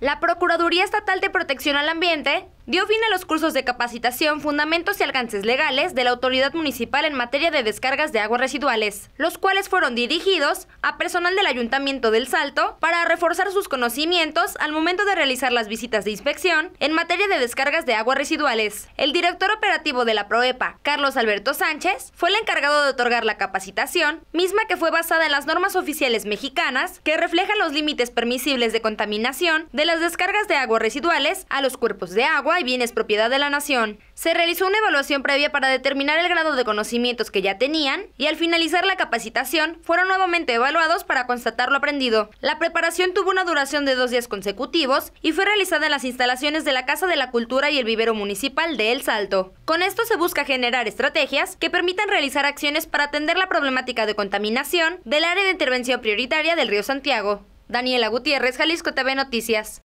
La Procuraduría Estatal de Protección al Ambiente dio fin a los cursos de capacitación, fundamentos y alcances legales de la autoridad municipal en materia de descargas de aguas residuales, los cuales fueron dirigidos a personal del Ayuntamiento del Salto para reforzar sus conocimientos al momento de realizar las visitas de inspección en materia de descargas de aguas residuales. El director operativo de la PROEPA, Carlos Alberto Sánchez, fue el encargado de otorgar la capacitación, misma que fue basada en las normas oficiales mexicanas que reflejan los límites permisibles de contaminación de las descargas de aguas residuales a los cuerpos de agua y bienes propiedad de la nación. Se realizó una evaluación previa para determinar el grado de conocimientos que ya tenían y al finalizar la capacitación fueron nuevamente evaluados para constatar lo aprendido. La preparación tuvo una duración de dos días consecutivos y fue realizada en las instalaciones de la Casa de la Cultura y el Vivero Municipal de El Salto. Con esto se busca generar estrategias que permitan realizar acciones para atender la problemática de contaminación del área de intervención prioritaria del río Santiago. Daniela Gutiérrez, Jalisco TV Noticias.